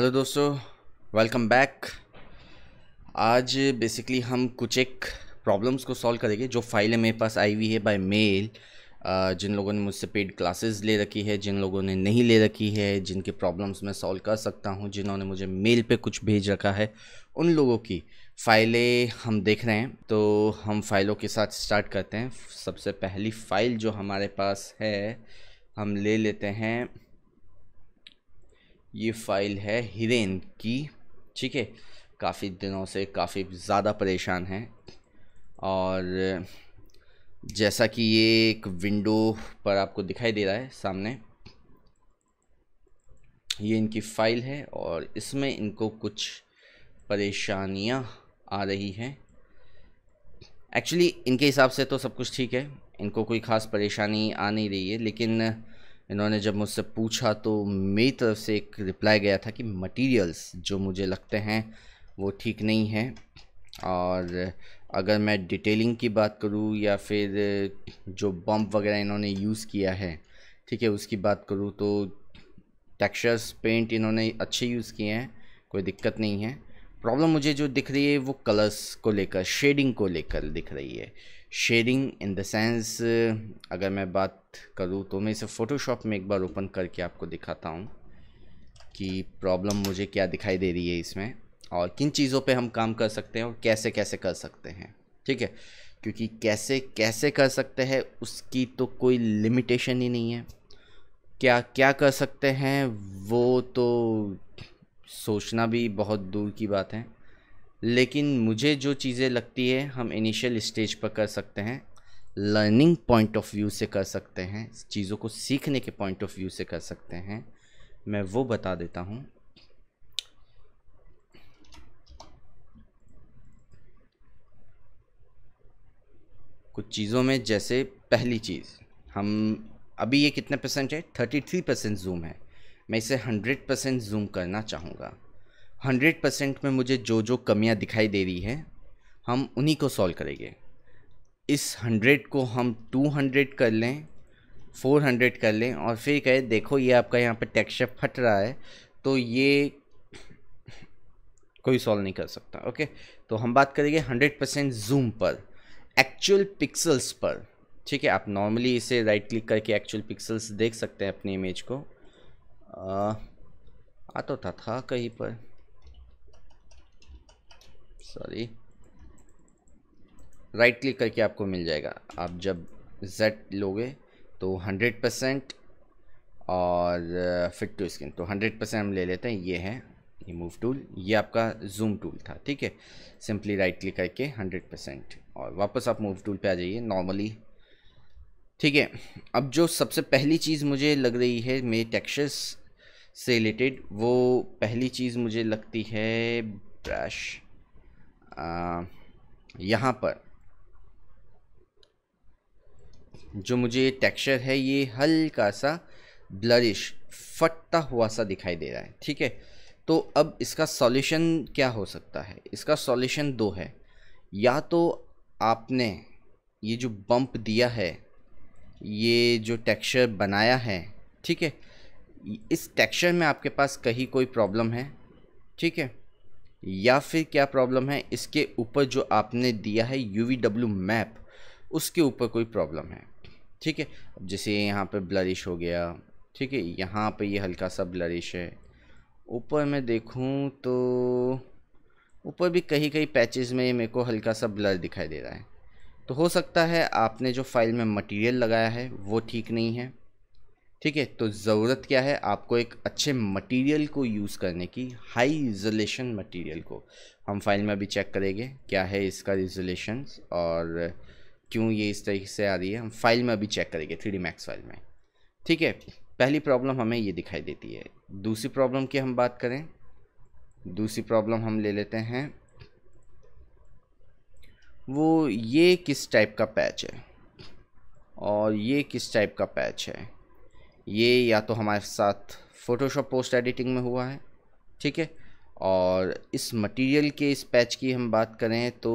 Hello दोस्तों welcome back आज basically हम कुछ एक प्रॉब्लम्स को सॉल्व करेंगे जो फाइलें मेरे पास आई हुई है बाय मेल जिन लोगों ने मुझसे पेड क्लासेस ले रखी है जिन लोगों ने नहीं ले रखी है जिनके प्रॉब्लम्स मैं सॉल्व कर सकता हूँ जिन्होंने मुझे मेल पे कुछ भेज रखा है उन लोगों की फाइलें हम देख रहे हैं तो हम फाइलों के साथ स्टार्ट करते हैं सबसे पहली फ़ाइल जो हमारे पास है हम ले लेते हैं ये फ़ाइल है हिरेन की ठीक है काफ़ी दिनों से काफ़ी ज़्यादा परेशान है और जैसा कि ये एक विंडो पर आपको दिखाई दे रहा है सामने ये इनकी फ़ाइल है और इसमें इनको कुछ परेशानियां आ रही हैं एक्चुअली इनके हिसाब से तो सब कुछ ठीक है इनको कोई ख़ास परेशानी आ नहीं रही है लेकिन इन्होंने जब मुझसे पूछा तो मेरी तरफ से एक रिप्लाई गया था कि मटेरियल्स जो मुझे लगते हैं वो ठीक नहीं हैं और अगर मैं डिटेलिंग की बात करूँ या फिर जो बम्प वगैरह इन्होंने यूज़ किया है ठीक है उसकी बात करूँ तो टेक्सचर्स पेंट इन्होंने अच्छे यूज़ किए हैं कोई दिक्कत नहीं है प्रॉब्लम मुझे जो दिख रही है वो कलर्स को लेकर शेडिंग को लेकर दिख रही है शेयरिंग इन द सेंस अगर मैं बात करूँ तो मैं इसे फ़ोटोशॉप में एक बार ओपन करके आपको दिखाता हूँ कि प्रॉब्लम मुझे क्या दिखाई दे रही है इसमें और किन चीज़ों पे हम काम कर सकते हैं और कैसे कैसे कर सकते हैं ठीक है क्योंकि कैसे कैसे कर सकते हैं उसकी तो कोई लिमिटेशन ही नहीं है क्या क्या कर सकते हैं वो तो सोचना भी बहुत दूर की बात है लेकिन मुझे जो चीज़ें लगती है हम इनिशियल स्टेज पर कर सकते हैं लर्निंग पॉइंट ऑफ व्यू से कर सकते हैं चीज़ों को सीखने के पॉइंट ऑफ व्यू से कर सकते हैं मैं वो बता देता हूँ कुछ चीज़ों में जैसे पहली चीज़ हम अभी ये कितने परसेंट है थर्टी थ्री परसेंट जूम है मैं इसे हंड्रेड परसेंट जूम करना चाहूँगा हंड्रेड परसेंट में मुझे जो जो कमियां दिखाई दे रही हैं हम उन्हीं को सॉल्व करेंगे इस हंड्रेड को हम टू हंड्रेड कर लें फोर हंड्रेड कर लें और फिर कहे देखो ये आपका यहाँ पर टेक्सचर फट रहा है तो ये कोई सॉल्व नहीं कर सकता ओके तो हम बात करेंगे हंड्रेड परसेंट जूम पर एक्चुअल पिक्सल्स पर ठीक है आप नॉर्मली इसे राइट क्लिक करके एक्चुअल पिक्सल्स देख सकते हैं अपनी इमेज को आ, आ तो था, था कहीं पर सॉरी राइट क्लिक करके आपको मिल जाएगा आप जब Z लोगे तो 100 परसेंट और फिट टू स्क्रीन तो 100 परसेंट हम ले लेते हैं ये है ये मूव टूल ये आपका जूम टूल था ठीक है सिंपली राइट क्लिक करके 100 परसेंट और वापस आप मूव टूल पे आ जाइए नॉर्मली ठीक है अब जो सबसे पहली चीज़ मुझे लग रही है मेरे टेक्सचर्स से रिलेटेड वो पहली चीज़ मुझे लगती है ब्रश यहाँ पर जो मुझे टेक्सचर है ये हल्का सा ब्लरिश फटता हुआ सा दिखाई दे रहा है ठीक है तो अब इसका सॉल्यूशन क्या हो सकता है इसका सॉल्यूशन दो है या तो आपने ये जो बम्प दिया है ये जो टेक्सचर बनाया है ठीक है इस टेक्सचर में आपके पास कहीं कोई प्रॉब्लम है ठीक है या फिर क्या प्रॉब्लम है इसके ऊपर जो आपने दिया है यू वी डब्ल्यू मैप उसके ऊपर कोई प्रॉब्लम है ठीक है अब जैसे यहाँ पे ब्लरिश हो गया ठीक है यहाँ पे ये यह हल्का सा ब्लरिश है ऊपर मैं देखूँ तो ऊपर भी कहीं कहीं पैचेस में मेरे को हल्का सा ब्लर दिखाई दे रहा है तो हो सकता है आपने जो फाइल में मटेरियल लगाया है वो ठीक नहीं है ठीक है तो ज़रूरत क्या है आपको एक अच्छे मटेरियल को यूज़ करने की हाई रिजोलेशन मटेरियल को हम फाइल में अभी चेक करेंगे क्या है इसका रिजोल्यूशन और क्यों ये इस तरीके से आ रही है हम फाइल में अभी चेक करेंगे थ्री मैक्स फाइल में ठीक है पहली प्रॉब्लम हमें ये दिखाई देती है दूसरी प्रॉब्लम की हम बात करें दूसरी प्रॉब्लम हम ले लेते हैं वो ये किस टाइप का पैच है और ये किस टाइप का पैच है ये या तो हमारे साथ फ़ोटोशॉप पोस्ट एडिटिंग में हुआ है ठीक है और इस मटेरियल के इस पैच की हम बात करें तो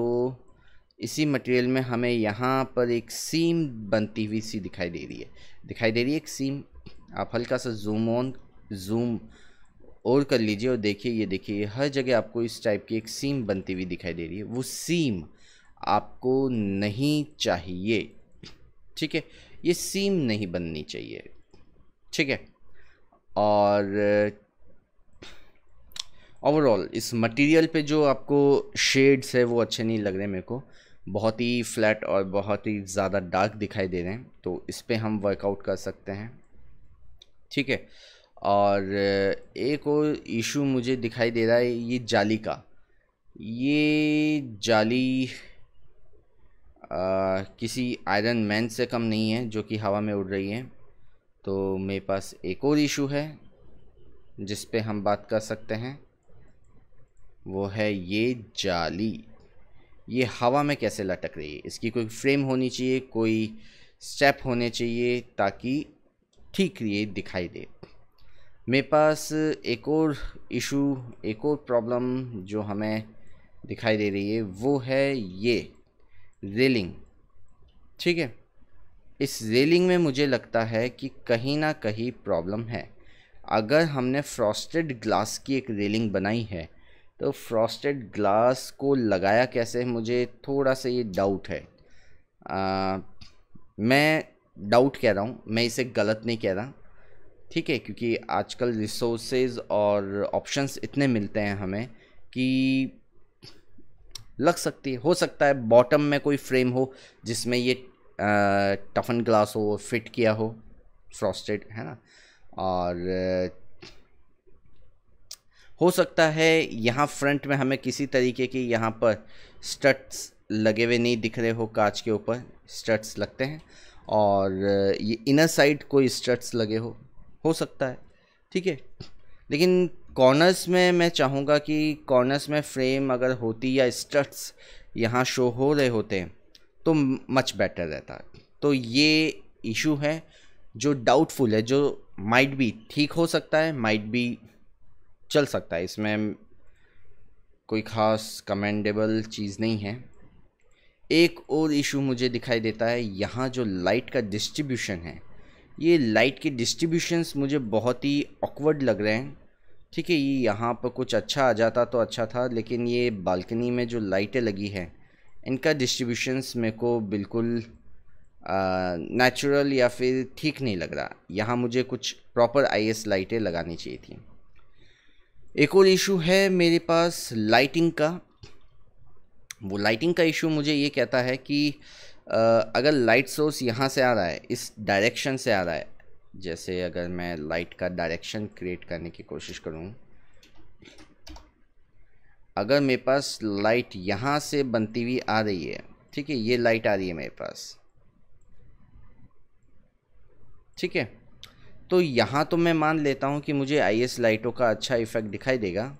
इसी मटेरियल में हमें यहाँ पर एक सीम बनती हुई सी दिखाई दे रही है दिखाई दे रही है एक सीम आप हल्का सा जूम ऑन जूम और कर लीजिए और देखिए ये देखिए हर जगह आपको इस टाइप की एक सीम बनती हुई दिखाई दे रही है वो सीम आपको नहीं चाहिए ठीक है ये सीम नहीं बननी चाहिए ठीक है और ओवरऑल इस मटेरियल पे जो आपको शेड्स है वो अच्छे नहीं लग रहे मेरे को बहुत ही फ्लैट और बहुत ही ज़्यादा डार्क दिखाई दे रहे हैं तो इस पर हम वर्कआउट कर सकते हैं ठीक है और एक और इशू मुझे दिखाई दे रहा है ये जाली का ये जाली आ, किसी आयरन मैन से कम नहीं है जो कि हवा में उड़ रही है तो मेरे पास एक और इशू है जिस पे हम बात कर सकते हैं वो है ये जाली ये हवा में कैसे लटक रही है इसकी कोई फ्रेम होनी चाहिए कोई स्टेप होने चाहिए ताकि ठीक ये दिखाई दे मेरे पास एक और इशू एक और प्रॉब्लम जो हमें दिखाई दे रही है वो है ये रेलिंग ठीक है इस रेलिंग में मुझे लगता है कि कहीं ना कहीं प्रॉब्लम है अगर हमने फ्रॉस्टेड ग्लास की एक रेलिंग बनाई है तो फ्रॉस्टेड ग्लास को लगाया कैसे मुझे थोड़ा सा ये डाउट है आ, मैं डाउट कह रहा हूँ मैं इसे गलत नहीं कह रहा ठीक है क्योंकि आजकल रिसोर्सेज और ऑप्शंस इतने मिलते हैं हमें कि लग सकती है हो सकता है बॉटम में कोई फ्रेम हो जिसमें ये टफन ग्लास हो फिट किया हो फ्रॉस्टेड है ना और हो सकता है यहाँ फ्रंट में हमें किसी तरीके की यहाँ पर स्टट्स लगे हुए नहीं दिख रहे हो कांच के ऊपर स्टट्स लगते हैं और ये इनर साइड कोई स्टट्स लगे हो हो सकता है ठीक है लेकिन कॉर्नर्स में मैं चाहूँगा कि कॉर्नर्स में फ्रेम अगर होती या स्टट्स यहाँ शो हो रहे होते हैं तो मच बेटर रहता तो ये इशू है जो डाउटफुल है जो माइट भी ठीक हो सकता है माइट भी चल सकता है इसमें कोई ख़ास कमेंडेबल चीज़ नहीं है एक और इशू मुझे दिखाई देता है यहाँ जो लाइट का डिस्ट्रीब्यूशन है ये लाइट के डिस्ट्रीब्यूशंस मुझे बहुत ही ऑकवर्ड लग रहे हैं ठीक है ये यहाँ पर कुछ अच्छा आ जाता तो अच्छा था लेकिन ये बालकनी में जो लाइटें लगी हैं इनका डिस्ट्रीब्यूशंस मेरे को बिल्कुल नेचुरल या फिर ठीक नहीं लग रहा यहाँ मुझे कुछ प्रॉपर आईएस लाइटें लगानी चाहिए थी एक और इशू है मेरे पास लाइटिंग का वो लाइटिंग का इशू मुझे ये कहता है कि आ, अगर लाइट सोर्स यहाँ से आ रहा है इस डायरेक्शन से आ रहा है जैसे अगर मैं लाइट का डायरेक्शन क्रिएट करने की कोशिश करूँ अगर मेरे पास लाइट यहाँ से बनती हुई आ रही है ठीक है ये लाइट आ रही है मेरे पास ठीक है तो यहाँ तो मैं मान लेता हूँ कि मुझे आईएस लाइटों का अच्छा इफ़ेक्ट दिखाई देगा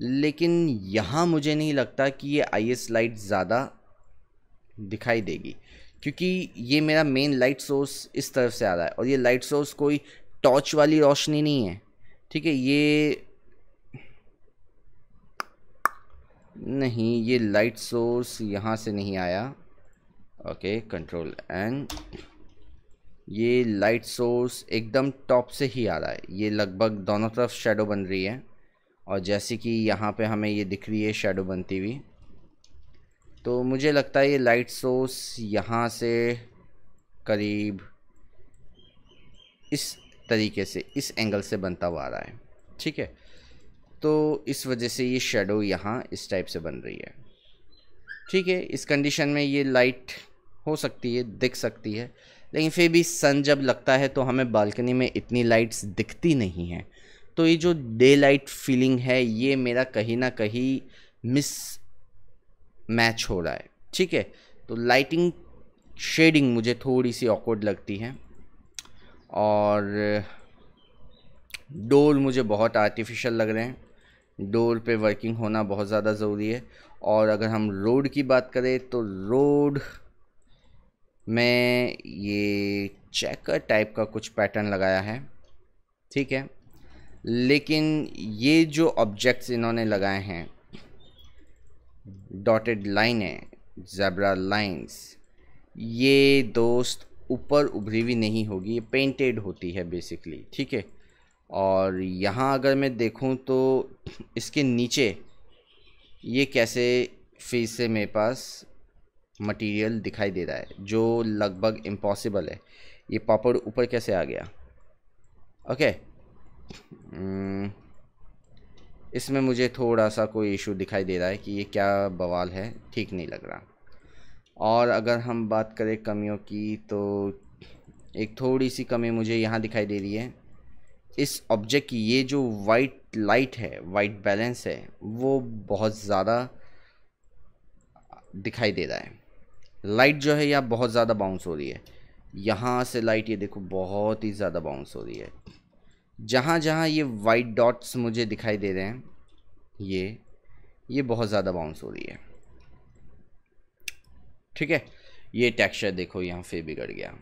लेकिन यहाँ मुझे नहीं लगता कि ये आईएस लाइट ज़्यादा दिखाई देगी क्योंकि ये मेरा मेन लाइट सोर्स इस तरफ से आ रहा है और ये लाइट सोर्स कोई टॉर्च वाली रोशनी नहीं है ठीक है ये नहीं ये लाइट सोर्स यहाँ से नहीं आया ओके कंट्रोल एन ये लाइट सोर्स एकदम टॉप से ही आ रहा है ये लगभग दोनों तरफ शेडो बन रही है और जैसे कि यहाँ पे हमें ये दिख रही है शेडो बनती हुई तो मुझे लगता है ये लाइट सोर्स यहाँ से करीब इस तरीके से इस एंगल से बनता हुआ आ रहा है ठीक है तो इस वजह से ये शेडो यहाँ इस टाइप से बन रही है ठीक है इस कंडीशन में ये लाइट हो सकती है दिख सकती है लेकिन फिर भी सन जब लगता है तो हमें बालकनी में इतनी लाइट्स दिखती नहीं हैं तो ये जो डे लाइट फीलिंग है ये मेरा कहीं ना कहीं मिस मैच हो रहा है ठीक है तो लाइटिंग शेडिंग मुझे थोड़ी सी ऑकवर्ड लगती है और डोल मुझे बहुत आर्टिफिशियल लग रहे हैं डोर पे वर्किंग होना बहुत ज़्यादा ज़रूरी है और अगर हम रोड की बात करें तो रोड में ये चेकर टाइप का कुछ पैटर्न लगाया है ठीक है लेकिन ये जो ऑब्जेक्ट्स इन्होंने लगाए हैं डॉटेड लाइनें जबरा लाइंस ये दोस्त ऊपर उभरी हुई नहीं होगी ये पेंटेड होती है बेसिकली ठीक है और यहाँ अगर मैं देखूँ तो इसके नीचे ये कैसे फिर से मेरे पास मटेरियल दिखाई दे रहा है जो लगभग इम्पॉसिबल है ये पापड़ ऊपर कैसे आ गया ओके hmm. इसमें मुझे थोड़ा सा कोई इशू दिखाई दे रहा है कि ये क्या बवाल है ठीक नहीं लग रहा और अगर हम बात करें कमियों की तो एक थोड़ी सी कमी मुझे यहाँ दिखाई दे रही है इस ऑब्जेक्ट की ये जो वाइट लाइट है वाइट बैलेंस है वो बहुत ज़्यादा दिखाई दे रहा है लाइट जो है यह बहुत ज़्यादा बाउंस हो रही है यहाँ से लाइट ये देखो बहुत ही ज़्यादा बाउंस हो रही है जहाँ जहाँ ये वाइट डॉट्स मुझे दिखाई दे रहे हैं ये ये बहुत ज़्यादा बाउंस हो रही है ठीक है ये टेक्सचर देखो यहाँ फिर बिगड़ गया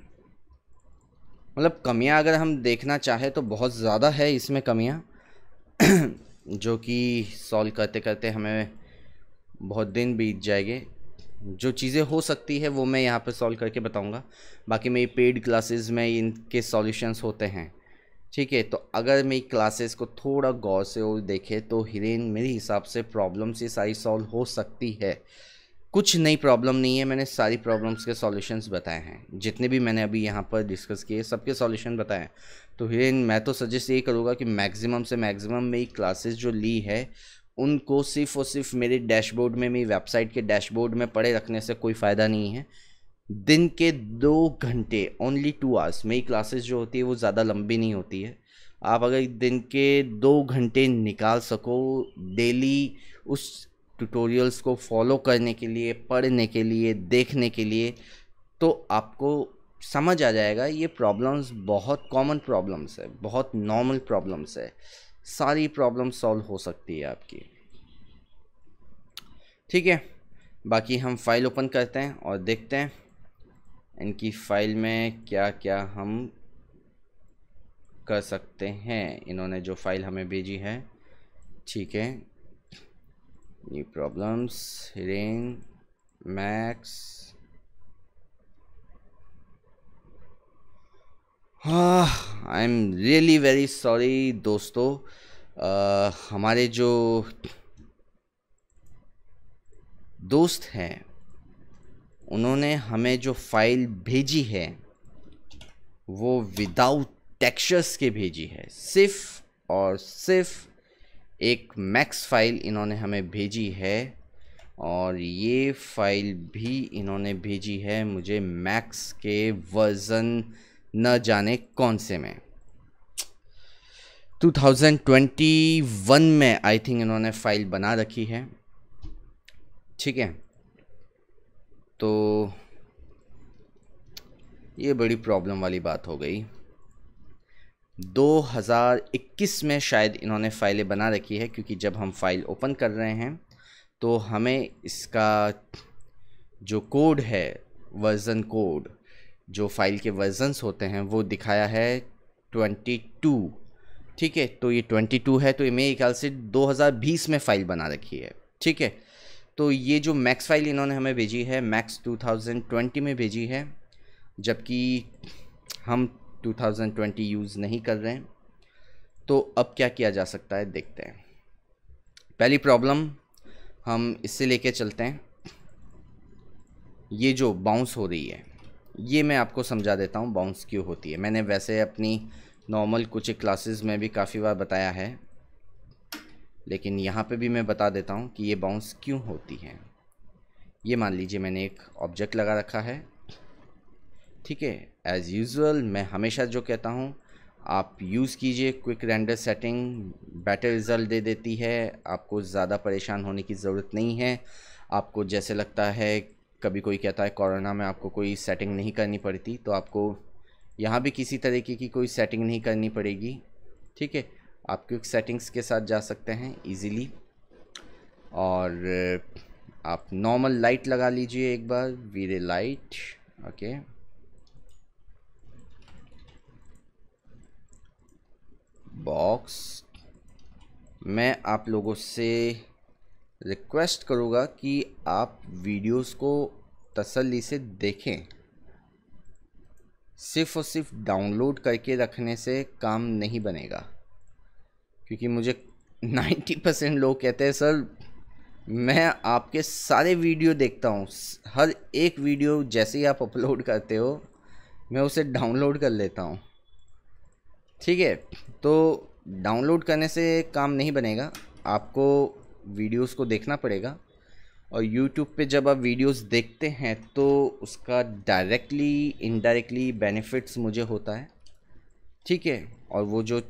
मतलब कमियां अगर हम देखना चाहें तो बहुत ज़्यादा है इसमें कमियां जो कि सॉल्व करते करते हमें बहुत दिन बीत जाएंगे जो चीज़ें हो सकती है वो मैं यहाँ पर सॉल्व करके बताऊँगा बाकी मेरी पेड क्लासेस में इनके सॉल्यूशंस होते हैं ठीक है तो अगर मेरी क्लासेस को थोड़ा गौर से और देखे तो हिरेन मेरे हिसाब से प्रॉब्लम्स ये सारी सॉल्व हो सकती है कुछ नई प्रॉब्लम नहीं है मैंने सारी प्रॉब्लम्स के सॉल्यूशंस बताए हैं जितने भी मैंने अभी यहाँ पर डिस्कस किए सबके सॉल्यूशन बताए हैं तो फिर मैं तो सजेस्ट यही करूँगा कि मैक्सिमम से मैक्सिमम मेरी क्लासेस जो ली है उनको सिर्फ और सिर्फ मेरे डैशबोर्ड में मेरी वेबसाइट के डैशबोर्ड में पड़े रखने से कोई फ़ायदा नहीं है दिन के दो घंटे ओनली टू आवर्स मेरी क्लासेस जो होती है वो ज़्यादा लंबी नहीं होती है आप अगर दिन के दो घंटे निकाल सको डेली उस ट्यूटोरियल्स को फॉलो करने के लिए पढ़ने के लिए देखने के लिए तो आपको समझ आ जाएगा ये प्रॉब्लम्स बहुत कॉमन प्रॉब्लम्स है बहुत नॉर्मल प्रॉब्लम्स है सारी प्रॉब्लम सॉल्व हो सकती है आपकी ठीक है बाकी हम फाइल ओपन करते हैं और देखते हैं इनकी फाइल में क्या क्या हम कर सकते हैं इन्होंने जो फाइल हमें भेजी है ठीक है new problems hidden max I am really very sorry दोस्तों uh, हमारे जो दोस्त हैं उन्होंने हमें जो फाइल भेजी है वो विदाउट टेक्सचर्स के भेजी है सिर्फ और सिर्फ एक मैक्स फाइल इन्होंने हमें भेजी है और ये फाइल भी इन्होंने भेजी है मुझे मैक्स के वर्ज़न न जाने कौन से में 2021 में आई थिंक इन्होंने फाइल बना रखी है ठीक है तो ये बड़ी प्रॉब्लम वाली बात हो गई 2021 में शायद इन्होंने फ़ाइलें बना रखी है क्योंकि जब हम फाइल ओपन कर रहे हैं तो हमें इसका जो कोड है वर्ज़न कोड जो फ़ाइल के वर्जनस होते हैं वो दिखाया है 22 ठीक है तो ये 22 है तो ये मेरे ख्याल से 2020 में फ़ाइल बना रखी है ठीक है तो ये जो मैक्स फाइल इन्होंने हमें भेजी है मैक्स 2020 में भेजी है जबकि हम 2020 यूज़ नहीं कर रहे हैं तो अब क्या किया जा सकता है देखते हैं पहली प्रॉब्लम हम इससे लेके चलते हैं ये जो बाउंस हो रही है ये मैं आपको समझा देता हूँ बाउंस क्यों होती है मैंने वैसे अपनी नॉर्मल कुछ क्लासेस में भी काफ़ी बार बताया है लेकिन यहाँ पे भी मैं बता देता हूँ कि ये बाउंस क्यों होती है ये मान लीजिए मैंने एक ऑब्जेक्ट लगा रखा है ठीक है एज़ यूज़ुअल मैं हमेशा जो कहता हूँ आप यूज़ कीजिए quick render setting better result दे देती है आपको ज़्यादा परेशान होने की ज़रूरत नहीं है आपको जैसे लगता है कभी कोई कहता है कोरोना में आपको कोई सेटिंग नहीं करनी पड़ती तो आपको यहाँ भी किसी तरीके की कोई सेटिंग नहीं करनी पड़ेगी ठीक है आप क्विक सेटिंग्स के साथ जा सकते हैं इजीली और आप नॉर्मल लाइट लगा लीजिए एक बार वीरे लाइट ओके बॉक्स मैं आप लोगों से रिक्वेस्ट करूँगा कि आप वीडियोस को तसल्ली से देखें सिर्फ और सिर्फ डाउनलोड करके रखने से काम नहीं बनेगा क्योंकि मुझे 90 परसेंट लोग कहते हैं सर मैं आपके सारे वीडियो देखता हूँ हर एक वीडियो जैसे ही आप अपलोड करते हो मैं उसे डाउनलोड कर लेता हूँ ठीक है तो डाउनलोड करने से काम नहीं बनेगा आपको वीडियोस को देखना पड़ेगा और यूट्यूब पे जब आप वीडियोस देखते हैं तो उसका डायरेक्टली इनडायरेक्टली बेनिफिट्स मुझे होता है ठीक है और वो जो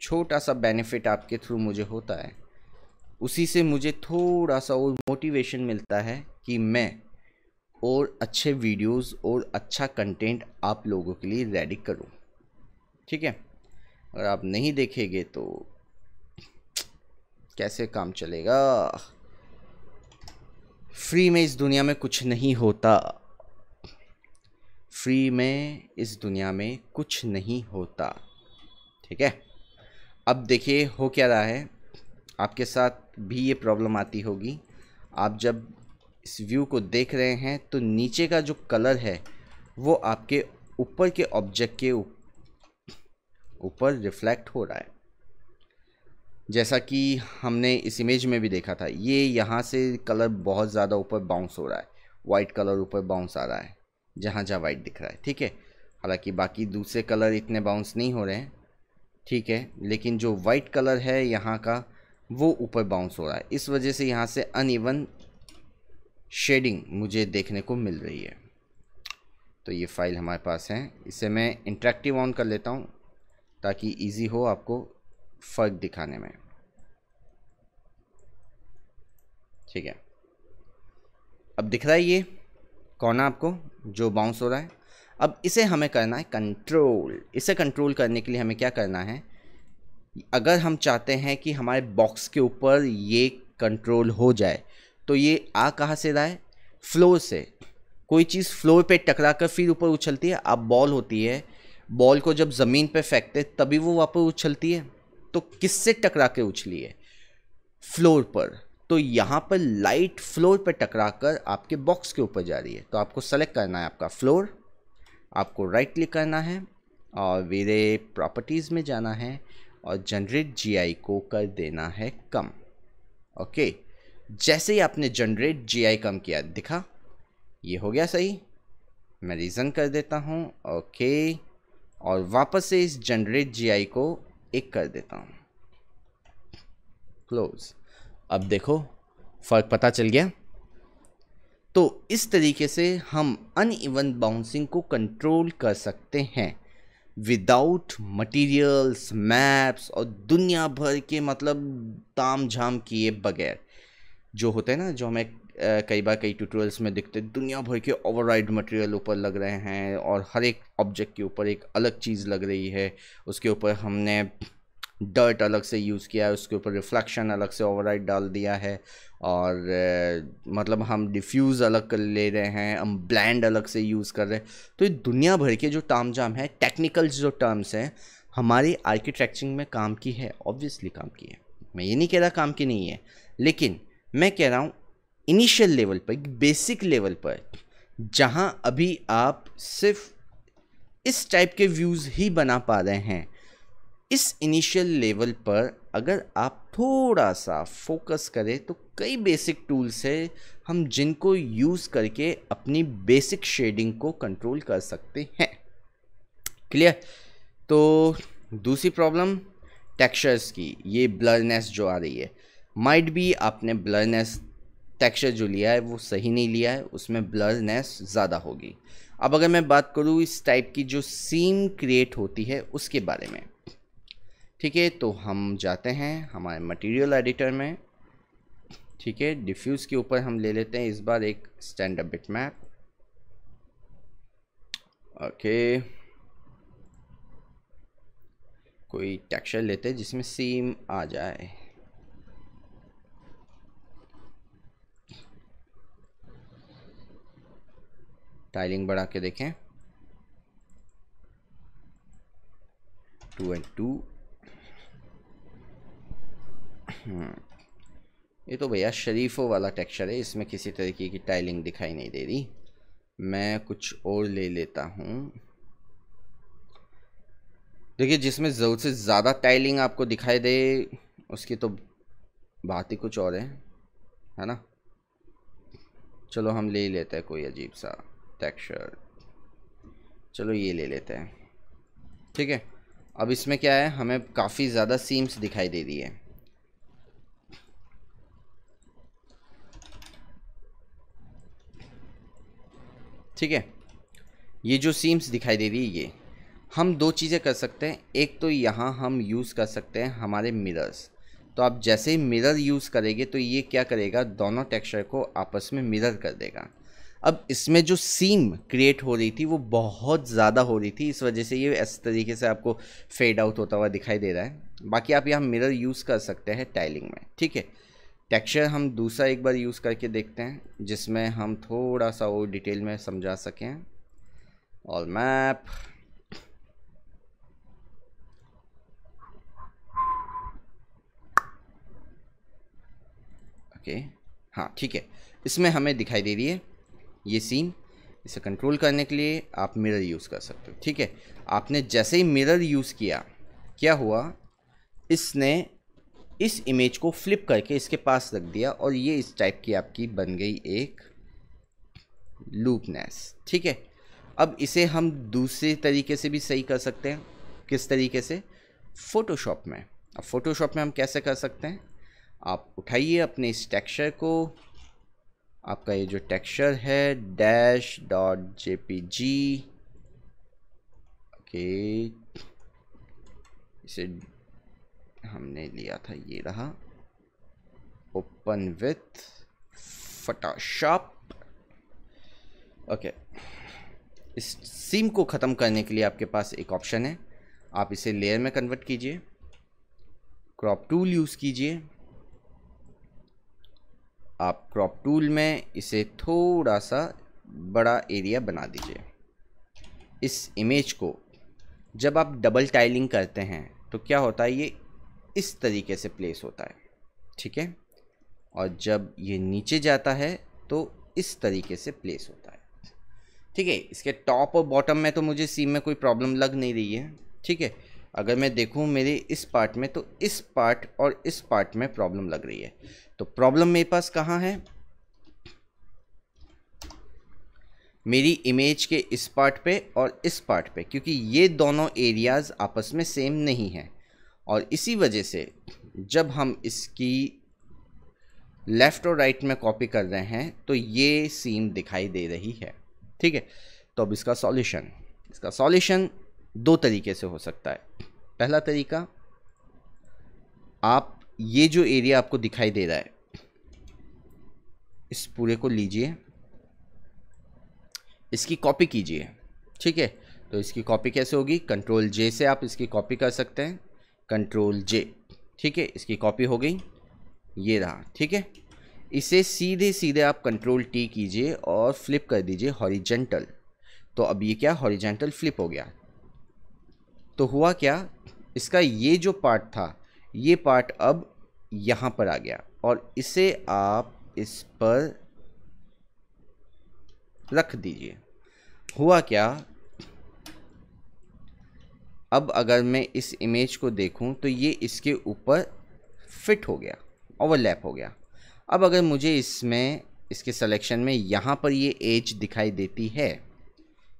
छोटा सा बेनिफिट आपके थ्रू मुझे होता है उसी से मुझे थोड़ा सा और मोटिवेशन मिलता है कि मैं और अच्छे वीडियोस और अच्छा कंटेंट आप लोगों के लिए रेडी करूं ठीक है अगर आप नहीं देखेंगे तो कैसे काम चलेगा फ्री में इस दुनिया में कुछ नहीं होता फ्री में इस दुनिया में कुछ नहीं होता ठीक है अब देखिए हो क्या रहा है आपके साथ भी ये प्रॉब्लम आती होगी आप जब इस व्यू को देख रहे हैं तो नीचे का जो कलर है वो आपके ऊपर के ऑब्जेक्ट के ऊपर ऊपर रिफ्लेक्ट हो रहा है जैसा कि हमने इस इमेज में भी देखा था ये यहाँ से कलर बहुत ज़्यादा ऊपर बाउंस हो रहा है वाइट कलर ऊपर बाउंस आ रहा है जहाँ जहाँ वाइट दिख रहा है ठीक है हालांकि बाकी दूसरे कलर इतने बाउंस नहीं हो रहे हैं ठीक है लेकिन जो वाइट कलर है यहाँ का वो ऊपर बाउंस हो रहा है इस वजह से यहाँ से अनइवन शेडिंग मुझे देखने को मिल रही है तो ये फाइल हमारे पास है इसे मैं इंट्रैक्टिव ऑन कर लेता हूँ ताकि इजी हो आपको फ़र्क दिखाने में ठीक है अब दिख रहा है ये कौन है आपको जो बाउंस हो रहा है अब इसे हमें करना है कंट्रोल इसे कंट्रोल करने के लिए हमें क्या करना है अगर हम चाहते हैं कि हमारे बॉक्स के ऊपर ये कंट्रोल हो जाए तो ये आ कहाँ से रहा है फ्लोर से कोई चीज़ फ्लोर पे टकरा कर फिर ऊपर उछलती है अब बॉल होती है बॉल को जब ज़मीन पे फेंकते तभी वो वापस उछलती है तो किससे टकरा के उछली है फ्लोर पर तो यहाँ पर लाइट फ्लोर पर टकरा कर आपके बॉक्स के ऊपर जा रही है तो आपको सेलेक्ट करना है आपका फ्लोर आपको राइट क्लिक करना है और वेरे प्रॉपर्टीज़ में जाना है और जनरेट जीआई को कर देना है कम ओके जैसे ही आपने जनरेट जीआई कम किया दिखा ये हो गया सही मैं रीज़न कर देता हूँ ओके और वापस से इस जनरेट जी को एक कर देता हूँ क्लोज अब देखो फ़र्क पता चल गया तो इस तरीके से हम अनइवन बाउंसिंग को कंट्रोल कर सकते हैं विदाउट मटीरियल्स मैप्स और दुनिया भर के मतलब ताम झाम किए बगैर जो होते हैं ना जो हमें कई बार कई ट्यूटोरियल्स में दिखते दुनिया भर के ओवर मटेरियल ऊपर लग रहे हैं और हर एक ऑब्जेक्ट के ऊपर एक अलग चीज़ लग रही है उसके ऊपर हमने डर्ट अलग से यूज़ किया है उसके ऊपर रिफ्लेक्शन अलग से ओवर डाल दिया है और ए, मतलब हम डिफ्यूज़ अलग कर ले रहे हैं हम ब्लैंड अलग से यूज़ कर रहे हैं तो ये दुनिया भर के जो टाम जाम है टेक्निकल जो टर्म्स हैं हमारी आर्किटेक्चरिंग में काम की है ऑब्वियसली काम की है मैं ये नहीं कह रहा काम की नहीं है लेकिन मैं कह रहा हूँ इनिशियल लेवल पर बेसिक लेवल पर जहां अभी आप सिर्फ इस टाइप के व्यूज़ ही बना पा रहे हैं इस इनिशियल लेवल पर अगर आप थोड़ा सा फोकस करें तो कई बेसिक टूल्स है हम जिनको यूज़ करके अपनी बेसिक शेडिंग को कंट्रोल कर सकते हैं क्लियर तो दूसरी प्रॉब्लम टेक्सचर्स की ये ब्लरनेस जो आ रही है माइट भी आपने ब्लरनेस टेक्सचर जो लिया है वो सही नहीं लिया है उसमें ब्लरनेस ज़्यादा होगी अब अगर मैं बात करूँ इस टाइप की जो सीम क्रिएट होती है उसके बारे में ठीक है तो हम जाते हैं हमारे मटेरियल एडिटर में ठीक है डिफ्यूज़ के ऊपर हम ले लेते हैं इस बार एक अप बिट मैप ओके कोई टेक्सचर लेते हैं जिसमें सीम आ जाए टाइलिंग बढ़ा के देखें टू एंड टू ये तो भैया शरीफों वाला टेक्सचर है इसमें किसी तरीके की टाइलिंग दिखाई नहीं दे रही मैं कुछ और ले लेता हूँ देखिए जिसमें ज़रूर से ज़्यादा टाइलिंग आपको दिखाई दे उसकी तो बात ही कुछ और है है ना चलो हम ले लेते हैं कोई अजीब सा टेक्सचर चलो ये ले लेते हैं ठीक है अब इसमें क्या है हमें काफ़ी ज़्यादा सीम्स दिखाई दे रही है ठीक है ये जो सीम्स दिखाई दे रही है ये हम दो चीज़ें कर सकते हैं एक तो यहाँ हम यूज़ कर सकते हैं हमारे मिरर्स तो आप जैसे ही मिरर यूज़ करेंगे तो ये क्या करेगा दोनों टेक्सचर को आपस में मिरर कर देगा अब इसमें जो सीम क्रिएट हो रही थी वो बहुत ज़्यादा हो रही थी इस वजह से ये इस तरीके से आपको फेड आउट होता हुआ दिखाई दे रहा है बाकी आप यहाँ मिरर यूज़ कर सकते हैं टाइलिंग में ठीक है टेक्सचर हम दूसरा एक बार यूज़ करके देखते हैं जिसमें हम थोड़ा सा और डिटेल में समझा सकें और मैप ओके हाँ ठीक है इसमें हमें दिखाई दे रही है ये सीन इसे कंट्रोल करने के लिए आप मिरर यूज़ कर सकते हो ठीक है आपने जैसे ही मिरर यूज़ किया क्या हुआ इसने इस इमेज को फ्लिप करके इसके पास रख दिया और ये इस टाइप की आपकी बन गई एक लूपनेस ठीक है अब इसे हम दूसरे तरीके से भी सही कर सकते हैं किस तरीके से फ़ोटोशॉप में अब फ़ोटोशॉप में हम कैसे कर सकते हैं आप उठाइए अपने इस टेक्सचर को आपका ये जो टेक्सचर है dash dot J P G okay इसे हमने लिया था ये रहा ओपन विथ फटाशॉप ओके इस सीम को ख़त्म करने के लिए आपके पास एक ऑप्शन है आप इसे लेयर में कन्वर्ट कीजिए क्रॉप टूल यूज़ कीजिए आप क्रॉप टूल में इसे थोड़ा सा बड़ा एरिया बना दीजिए इस इमेज को जब आप डबल टाइलिंग करते हैं तो क्या होता है ये इस तरीके से प्लेस होता है ठीक है और जब ये नीचे जाता है तो इस तरीके से प्लेस होता है ठीक है इसके टॉप और बॉटम में तो मुझे सीम में कोई प्रॉब्लम लग नहीं रही है ठीक है अगर मैं देखूँ मेरे इस पार्ट में तो इस पार्ट और इस पार्ट में प्रॉब्लम लग रही है तो प्रॉब्लम मेरे पास कहाँ है मेरी इमेज के इस पार्ट पे और इस पार्ट पे क्योंकि ये दोनों एरियाज़ आपस में सेम नहीं हैं और इसी वजह से जब हम इसकी लेफ़्ट और राइट में कॉपी कर रहे हैं तो ये सीम दिखाई दे रही है ठीक है तो अब इसका सॉल्यूशन इसका सॉल्यूशन दो तरीके से हो सकता है पहला तरीका आप ये जो एरिया आपको दिखाई दे रहा है इस पूरे को लीजिए इसकी कॉपी कीजिए ठीक है तो इसकी कॉपी कैसे होगी कंट्रोल जे से आप इसकी कॉपी कर सकते हैं कंट्रोल जे ठीक है इसकी कॉपी हो गई ये रहा ठीक है इसे सीधे सीधे आप कंट्रोल टी कीजिए और फ्लिप कर दीजिए हॉरिजेंटल तो अब ये क्या हॉरिजेंटल फ्लिप हो गया तो हुआ क्या इसका ये जो पार्ट था ये पार्ट अब यहाँ पर आ गया और इसे आप इस पर रख दीजिए हुआ क्या अब अगर मैं इस इमेज को देखूं तो ये इसके ऊपर फिट हो गया ओवरलैप हो गया अब अगर मुझे इसमें इसके सिलेक्शन में यहाँ पर ये एज दिखाई देती है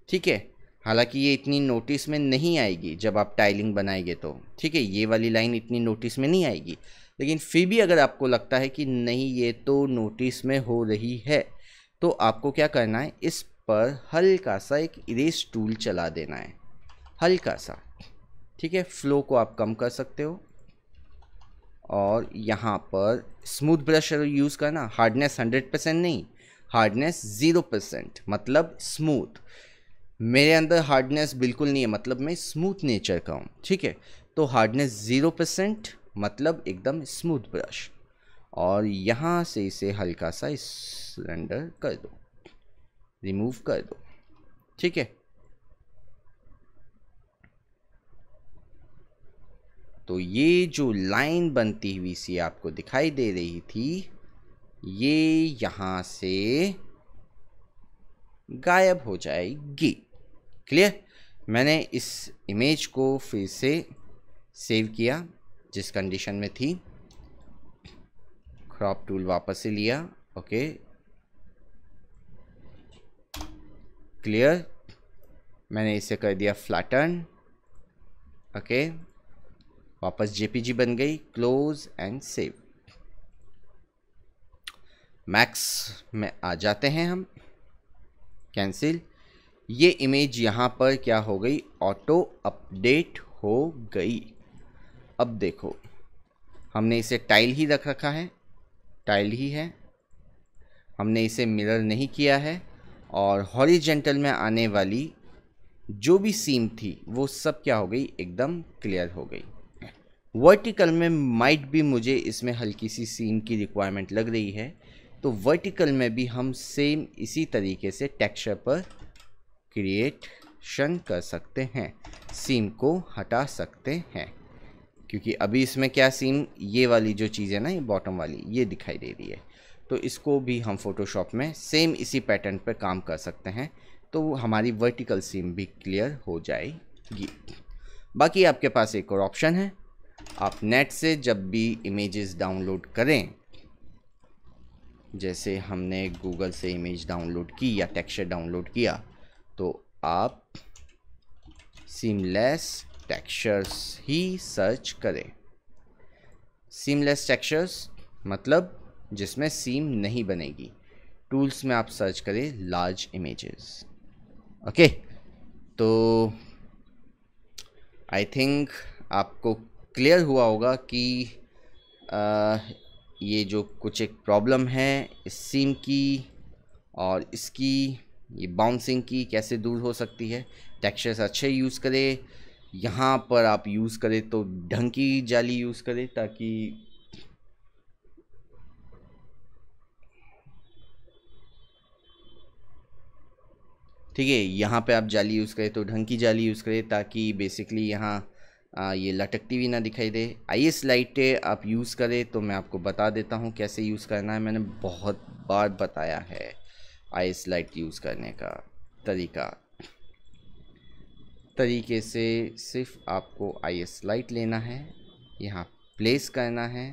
ठीक है हालांकि ये इतनी नोटिस में नहीं आएगी जब आप टाइलिंग बनाएंगे तो ठीक है ये वाली लाइन इतनी नोटिस में नहीं आएगी लेकिन फिर भी अगर आपको लगता है कि नहीं ये तो नोटिस में हो रही है तो आपको क्या करना है इस पर हल्का सा एक इरेज टूल चला देना है हल्का सा ठीक है फ्लो को आप कम कर सकते हो और यहाँ पर स्मूथ ब्रश यूज़ करना हार्डनेस हंड्रेड परसेंट नहीं हार्डनेस ज़ीरो परसेंट मतलब स्मूथ मेरे अंदर हार्डनेस बिल्कुल नहीं है मतलब मैं स्मूथ नेचर का हूँ ठीक है तो हार्डनेस ज़ीरो परसेंट मतलब एकदम स्मूथ ब्रश और यहाँ से इसे हल्का सा सिलेंडर कर दो रिमूव कर दो ठीक है तो ये जो लाइन बनती हुई सी आपको दिखाई दे रही थी ये यहाँ से गायब हो जाएगी क्लियर मैंने इस इमेज को फिर से सेव किया जिस कंडीशन में थी क्रॉप टूल वापस से लिया ओके क्लियर मैंने इसे कर दिया फ्लैटन ओके वापस जेपीजी बन गई क्लोज एंड सेव मैक्स में आ जाते हैं हम कैंसिल ये इमेज यहाँ पर क्या हो गई ऑटो अपडेट हो गई अब देखो हमने इसे टाइल ही रख रखा है टाइल ही है हमने इसे मिरर नहीं किया है और हॉरिजेंटल में आने वाली जो भी सीम थी वो सब क्या हो गई एकदम क्लियर हो गई वर्टिकल में माइट भी मुझे इसमें हल्की सी सीम की रिक्वायरमेंट लग रही है तो वर्टिकल में भी हम सेम इसी तरीके से टेक्सचर पर क्रिएशन कर सकते हैं सीम को हटा सकते हैं क्योंकि अभी इसमें क्या सीम ये वाली जो चीज़ है ना ये बॉटम वाली ये दिखाई दे रही है तो इसको भी हम फोटोशॉप में सेम इसी पैटर्न पर काम कर सकते हैं तो हमारी वर्टिकल सीम भी क्लियर हो जाएगी बाकी आपके पास एक और ऑप्शन है आप नेट से जब भी इमेजेस डाउनलोड करें जैसे हमने गूगल से इमेज डाउनलोड की या टेक्सचर डाउनलोड किया तो आप सीमलेस टेक्सचर्स ही सर्च करें सीमलेस टेक्सचर्स मतलब जिसमें सीम नहीं बनेगी टूल्स में आप सर्च करें लार्ज इमेजेस ओके तो आई थिंक आपको क्लियर हुआ होगा कि आ, ये जो कुछ एक प्रॉब्लम है इस सीम की और इसकी ये बाउंसिंग की कैसे दूर हो सकती है टेक्सचर्स अच्छे यूज़ करें यहाँ पर आप यूज़ करें तो ढंग की जाली यूज़ करें ताकि ठीक है यहाँ पे आप जाली यूज़ करें तो ढंग की जाली यूज़ करें ताकि बेसिकली यहाँ ये लटकती हुई ना दिखाई दे आई एस लाइटें आप यूज़ करें तो मैं आपको बता देता हूँ कैसे यूज़ करना है मैंने बहुत बार बताया है आइस लाइट यूज़ करने का तरीका तरीके से सिर्फ आपको आई एस लाइट लेना है यहाँ प्लेस करना है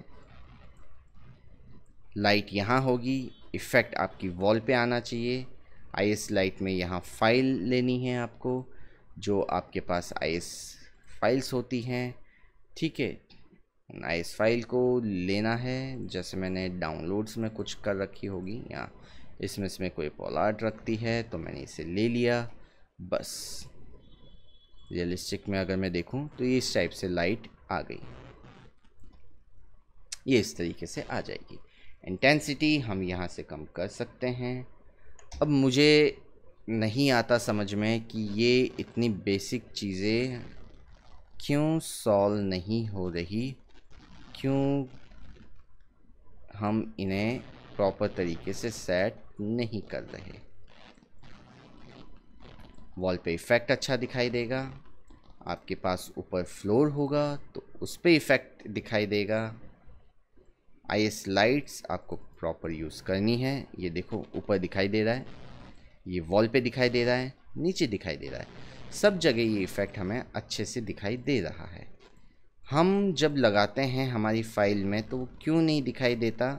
लाइट यहाँ होगी इफ़ेक्ट आपकी वॉल पे आना चाहिए आई एस लाइट में यहाँ फाइल लेनी है आपको जो आपके पास आई एस फाइल्स होती हैं ठीक है आई एस फाइल को लेना है जैसे मैंने डाउनलोड्स में कुछ कर रखी होगी यहाँ इसमें इसमें कोई पोलार्ड रखती है तो मैंने इसे ले लिया बस रियलिस्टिक में अगर मैं देखूं तो ये इस टाइप से लाइट आ गई ये इस तरीके से आ जाएगी इंटेंसिटी हम यहाँ से कम कर सकते हैं अब मुझे नहीं आता समझ में कि ये इतनी बेसिक चीज़ें क्यों सॉल्व नहीं हो रही क्यों हम इन्हें प्रॉपर तरीके से सेट नहीं कर रहे वॉल पे इफ़ेक्ट अच्छा दिखाई देगा आपके पास ऊपर फ्लोर होगा तो उस पर इफ़ेक्ट दिखाई देगा आई एस लाइट्स आपको प्रॉपर यूज़ करनी है ये देखो ऊपर दिखाई दे रहा है ये वॉल पे दिखाई दे रहा है नीचे दिखाई दे रहा है सब जगह ये इफ़ेक्ट हमें अच्छे से दिखाई दे रहा है हम जब लगाते हैं हमारी फाइल में तो वो क्यों नहीं दिखाई देता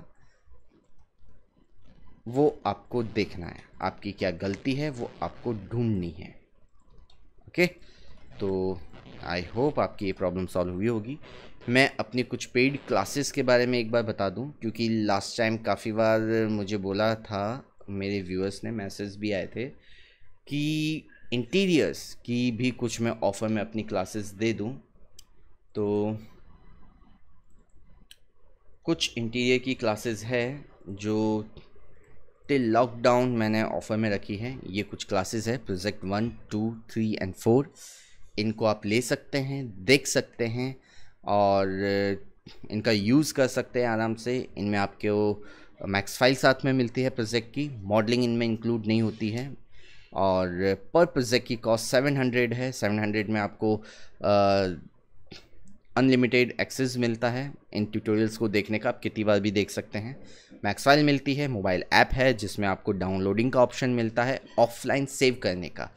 वो आपको देखना है आपकी क्या गलती है वो आपको ढूंढनी है ओके तो आई होप आपकी ये प्रॉब्लम सॉल्व हुई होगी मैं अपनी कुछ पेड क्लासेस के बारे में एक बार बता दूं क्योंकि लास्ट टाइम काफ़ी बार मुझे बोला था मेरे व्यूअर्स ने मैसेज भी आए थे कि इंटीरियर्स की भी कुछ मैं ऑफ़र में अपनी क्लासेस दे दूं तो कुछ इंटीरियर की क्लासेस है जो टिल लॉकडाउन मैंने ऑफ़र में रखी है ये कुछ क्लासेस है project one two three and four इनको आप ले सकते हैं देख सकते हैं और इनका यूज़ कर सकते हैं आराम से इनमें आपके वो मैक्स फाइल साथ में मिलती है प्रोजेक्ट की मॉडलिंग इनमें इंक्लूड नहीं होती है और पर प्रोजेक्ट की कॉस्ट सेवन हंड्रेड है सेवन हंड्रेड में आपको अनलिमिटेड एक्सेस मिलता है इन ट्यूटोरियल्स को देखने का आप कितनी बार भी देख सकते हैं मैक्सफाइल मिलती है मोबाइल ऐप है जिसमें आपको डाउनलोडिंग का ऑप्शन मिलता है ऑफलाइन सेव करने का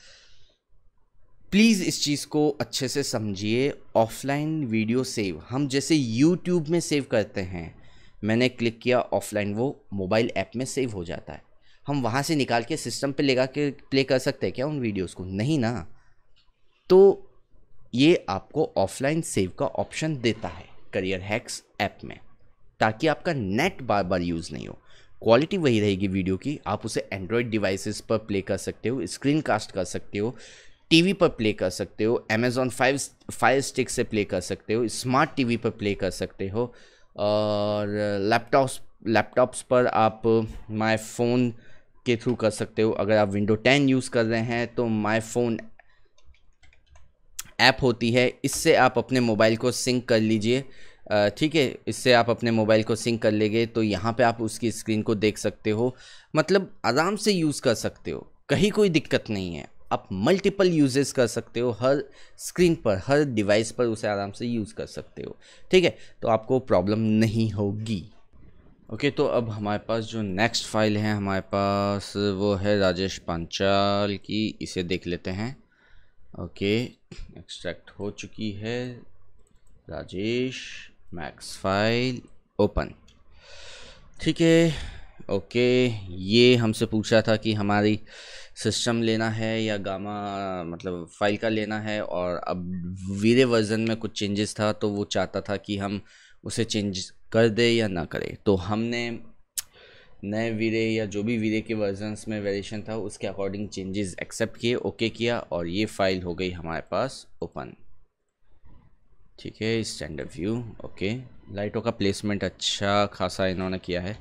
प्लीज़ इस चीज़ को अच्छे से समझिए ऑफलाइन वीडियो सेव हम जैसे यूट्यूब में सेव करते हैं मैंने क्लिक किया ऑफलाइन वो मोबाइल ऐप में सेव हो जाता है हम वहाँ से निकाल के सिस्टम पे लेगा के प्ले कर सकते हैं क्या उन वीडियोस को नहीं ना तो ये आपको ऑफलाइन सेव का ऑप्शन देता है करियर हैक्स ऐप में ताकि आपका नेट बार बार यूज़ नहीं हो क्वालिटी वही रहेगी वीडियो की आप उसे एंड्रॉयड डिवाइसेस पर प्ले कर सकते हो स्क्रीन कास्ट कर सकते हो टीवी पर प्ले कर सकते हो अमेजोन फाइव फाइव स्टिक से प्ले कर सकते हो स्मार्ट टीवी पर प्ले कर सकते हो और लैपटॉप्स लैपटॉप्स पर आप माई फ़ोन के थ्रू कर सकते हो अगर आप विंडो टेन यूज़ कर रहे हैं तो माई फ़ोन ऐप होती है इससे आप अपने मोबाइल को सिंक कर लीजिए ठीक है इससे आप अपने मोबाइल को सिंक कर लेंगे तो यहाँ पे आप उसकी स्क्रीन को देख सकते हो मतलब आराम से यूज़ कर सकते हो कहीं कोई दिक्कत नहीं है आप मल्टीपल यूजेस कर सकते हो हर स्क्रीन पर हर डिवाइस पर उसे आराम से यूज़ कर सकते हो ठीक है तो आपको प्रॉब्लम नहीं होगी ओके तो अब हमारे पास जो नेक्स्ट फाइल है हमारे पास वो है राजेश पांचाल की इसे देख लेते हैं ओके एक्सट्रैक्ट हो चुकी है राजेश मैक्स फाइल ओपन ठीक है ओके ये हमसे पूछा था कि हमारी सिस्टम लेना है या गामा मतलब फाइल का लेना है और अब वीरे वर्जन में कुछ चेंजेस था तो वो चाहता था कि हम उसे चेंज कर दे या ना करे तो हमने नए वीरे या जो भी वीरे के वर्जन्स में वेरिएशन था उसके अकॉर्डिंग चेंजेस एक्सेप्ट किए ओके किया और ये फाइल हो गई हमारे पास ओपन ठीक है स्टैंडर्ड व्यू ओके लाइटों का प्लेसमेंट अच्छा खासा इन्होंने किया है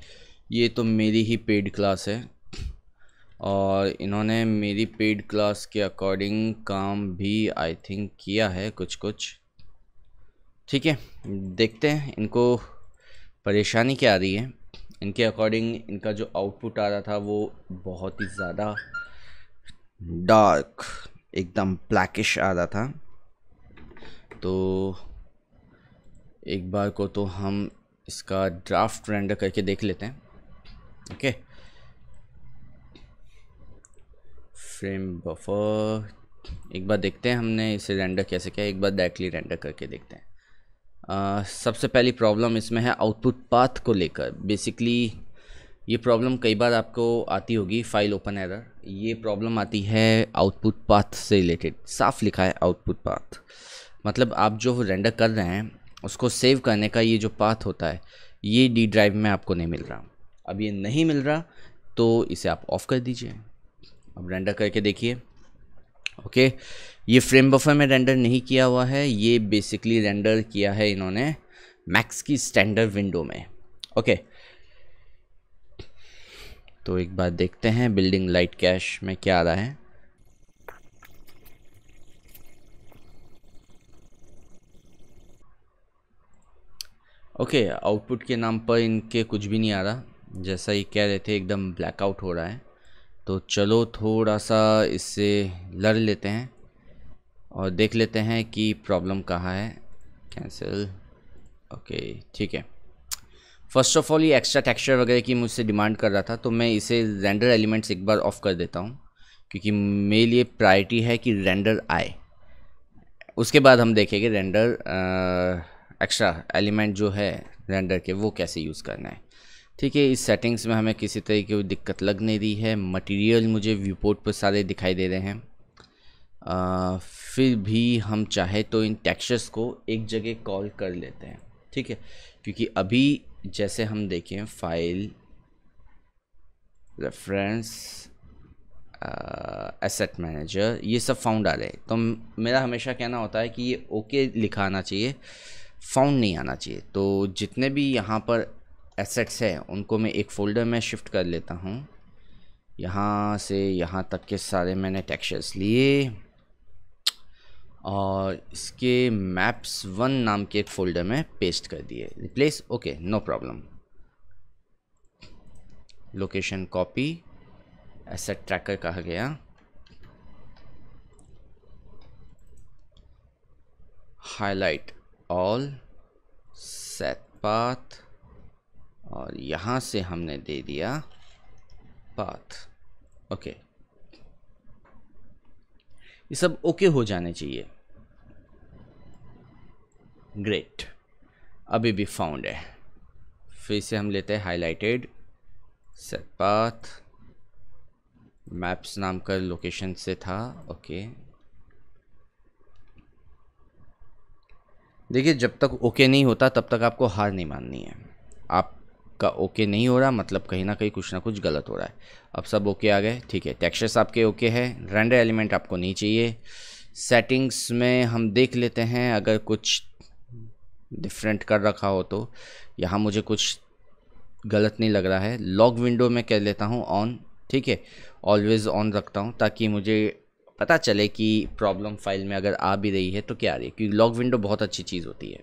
ये तो मेरी ही पेड क्लास है और इन्होंने मेरी पेड क्लास के अकॉर्डिंग काम भी आई थिंक किया है कुछ कुछ ठीक है देखते हैं इनको परेशानी क्या आ रही है इनके अकॉर्डिंग इनका जो आउटपुट आ रहा था वो बहुत ही ज़्यादा डार्क एकदम ब्लैकिश आ रहा था तो एक बार को तो हम इसका ड्राफ्ट रेंडर करके देख लेते हैं ओके फ्रेम बफर एक बार देखते हैं हमने इसे रेंडर कैसे किया एक बार डायरेक्टली रेंडर करके देखते हैं आ, सबसे पहली प्रॉब्लम इसमें है आउटपुट पाथ को लेकर बेसिकली ये प्रॉब्लम कई बार आपको आती होगी फाइल ओपन एरर ये प्रॉब्लम आती है आउटपुट पाथ से रिलेटेड साफ लिखा है आउटपुट पाथ मतलब आप जो रेंडर कर रहे हैं उसको सेव करने का ये जो पाथ होता है ये डी ड्राइव में आपको नहीं मिल रहा अब ये नहीं मिल रहा तो इसे आप ऑफ़ कर दीजिए अब रेंडर करके देखिए ओके ये फ्रेम बफर में रेंडर नहीं किया हुआ है ये बेसिकली रेंडर किया है इन्होंने मैक्स की स्टैंडर्ड विंडो में ओके तो एक बार देखते हैं बिल्डिंग लाइट कैश में क्या आ रहा है ओके okay, आउटपुट के नाम पर इनके कुछ भी नहीं आ रहा जैसा ये कह रहे थे एकदम ब्लैकआउट हो रहा है तो चलो थोड़ा सा इससे लड़ लेते हैं और देख लेते हैं कि प्रॉब्लम कहाँ है कैंसिल ओके ठीक है फर्स्ट ऑफ ऑल ये एक्स्ट्रा टेक्सचर वगैरह की मुझसे डिमांड कर रहा था तो मैं इसे रेंडर एलिमेंट्स एक बार ऑफ कर देता हूँ क्योंकि मेरे लिए प्रायरिटी है कि रेंडर आए उसके बाद हम देखेंगे रेंडर एक्स्ट्रा एलिमेंट जो है रेंडर के वो कैसे यूज़ करना है ठीक है इस सेटिंग्स में हमें किसी तरीके की दिक्कत लग नहीं रही है मटेरियल मुझे व्यूपोर्ट पर सारे दिखाई दे रहे हैं आ, फिर भी हम चाहे तो इन टेक्सचर्स को एक जगह कॉल कर लेते हैं ठीक है क्योंकि अभी जैसे हम देखें फाइल रेफरेंस एसेट मैनेजर ये सब फाउंड आ रहे हैं तो मेरा हमेशा कहना होता है कि ये ओके लिखा आना चाहिए फाउंड नहीं आना चाहिए तो जितने भी यहाँ पर एसेट्स हैं उनको मैं एक फ़ोल्डर में शिफ्ट कर लेता हूँ यहाँ से यहाँ तक के सारे मैंने टेक्सचर्स लिए और इसके मैप्स वन नाम के एक फ़ोल्डर में पेस्ट कर दिए replace okay no problem location copy asset tracker कहा गया हाईलाइट ऑल सेट पाथ और यहाँ से हमने दे दिया पाथ ओके ये सब ओके हो जाने चाहिए ग्रेट अभी भी फाउंड है फिर से हम लेते हैं हाईलाइटेड सेट पाथ मैप्स नाम का लोकेशन से था ओके देखिए जब तक ओके नहीं होता तब तक आपको हार नहीं माननी है आप का ओके नहीं हो रहा मतलब कहीं ना कहीं कुछ ना कुछ गलत हो रहा है अब सब ओके आ गए ठीक है टेक्सचर्स आपके ओके है रेंडर एलिमेंट आपको नहीं चाहिए सेटिंग्स में हम देख लेते हैं अगर कुछ डिफरेंट कर रखा हो तो यहाँ मुझे कुछ गलत नहीं लग रहा है लॉग विंडो में कह लेता हूँ ऑन ठीक है ऑलवेज़ ऑन रखता हूँ ताकि मुझे पता चले कि प्रॉब्लम फाइल में अगर आ भी रही है तो क्या आ रही है क्योंकि लॉग विंडो बहुत अच्छी चीज़ होती है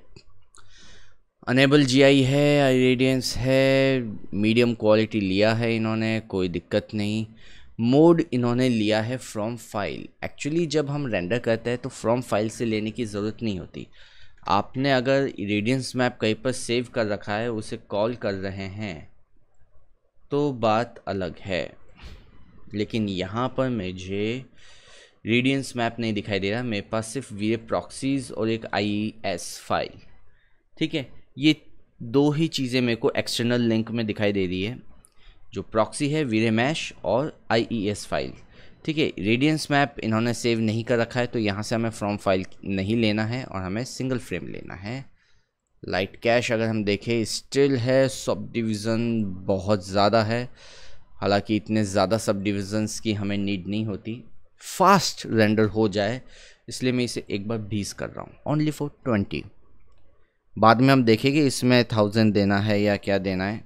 अनेबल जीआई है रेडियंस है मीडियम क्वालिटी लिया है इन्होंने कोई दिक्कत नहीं मोड इन्होंने लिया है फ्रॉम फाइल एक्चुअली जब हम रेंडर करते हैं तो फ्रॉम फाइल से लेने की ज़रूरत नहीं होती आपने अगर रेडियंस मैप कहीं पर सेव कर रखा है उसे कॉल कर रहे हैं तो बात अलग है लेकिन यहाँ पर मुझे रेडियंस मैप नहीं दिखाई दे रहा मेरे पास सिर्फ वी प्रॉक्सीज और एक आई फाइल ठीक है ये दो ही चीज़ें मेरे को एक्सटर्नल लिंक में दिखाई दे रही है जो प्रॉक्सी है वीरे मैश और आई फाइल e ठीक है रेडियंस मैप इन्होंने सेव नहीं कर रखा है तो यहाँ से हमें फ्रॉम फाइल नहीं लेना है और हमें सिंगल फ्रेम लेना है लाइट कैश अगर हम देखें स्टिल है सब डिविज़न बहुत ज़्यादा है हालांकि इतने ज़्यादा सब डिविज़न्स की हमें नीड नहीं होती फास्ट रेंडर हो जाए इसलिए मैं इसे एक बार बीस कर रहा हूँ ओनली फॉर ट्वेंटी बाद में हम देखेंगे इसमें थाउजेंड देना है या क्या देना है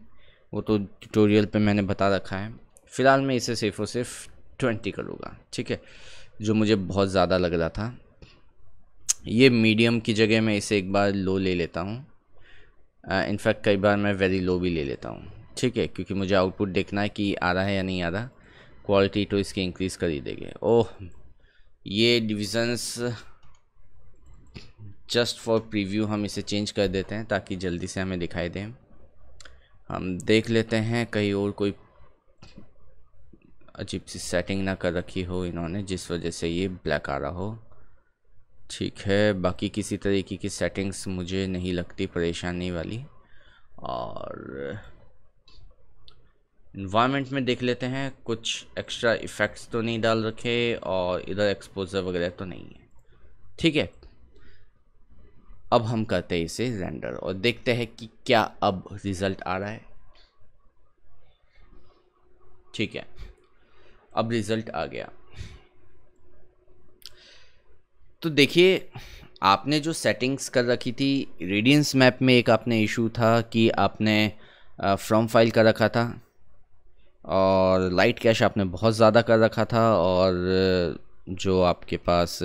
वो तो ट्यूटोरियल पे मैंने बता रखा है फ़िलहाल मैं इसे सिर्फ और सिर्फ ट्वेंटी करूँगा ठीक है जो मुझे बहुत ज़्यादा लग रहा था ये मीडियम की जगह मैं इसे एक बार लो ले लेता हूँ इनफैक्ट कई बार मैं वेरी लो भी ले लेता हूँ ठीक है क्योंकि मुझे आउटपुट देखना है कि आ रहा है या नहीं आ रहा क्वालिटी तो इसकी इंक्रीज़ कर ही देंगे ओह ये डिविज़न्स जस्ट फॉर प्रीव्यू हम इसे चेंज कर देते हैं ताकि जल्दी से हमें दिखाई दें हम देख लेते हैं कहीं और कोई अजीब सी सेटिंग ना कर रखी हो इन्होंने जिस वजह से ये ब्लैक आ रहा हो ठीक है बाकी किसी तरीके की सेटिंग्स मुझे नहीं लगती परेशानी वाली और इन्वायरमेंट में देख लेते हैं कुछ एक्स्ट्रा इफ़ेक्ट्स तो नहीं डाल रखे और इधर एक्सपोजर वगैरह तो नहीं है ठीक है अब हम करते हैं इसे रेंडर और देखते हैं कि क्या अब रिज़ल्ट आ रहा है ठीक है अब रिज़ल्ट आ गया तो देखिए आपने जो सेटिंग्स कर रखी थी रेडियंस मैप में एक आपने इशू था कि आपने फ्रॉम फाइल कर रखा था और लाइट कैश आपने बहुत ज़्यादा कर रखा था और जो आपके पास